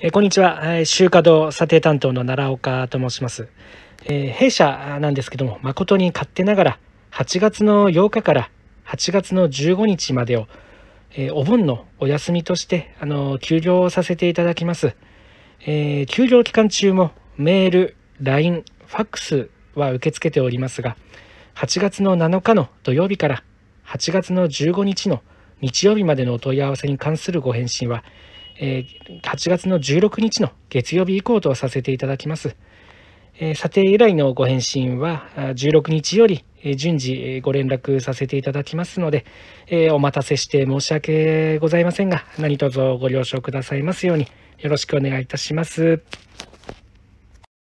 えー、こんにちは、えー、週華堂査定担当の奈良岡と申します、えー、弊社なんですけども誠に勝手ながら8月の8日から8月の15日までを、えー、お盆のお休みとしてあの休業させていただきます、えー、休業期間中もメール LINE ファックスは受け付けておりますが8月の7日の土曜日から8月の15日の日曜日までのお問い合わせに関するご返信はえー、8月の16日の月曜日以降とさせていただきます。えー、査定依頼のご返信は16日より順次ご連絡させていただきますので、えー、お待たせして申し訳ございませんが、何卒ご了承くださいますようによろしくお願いいたします。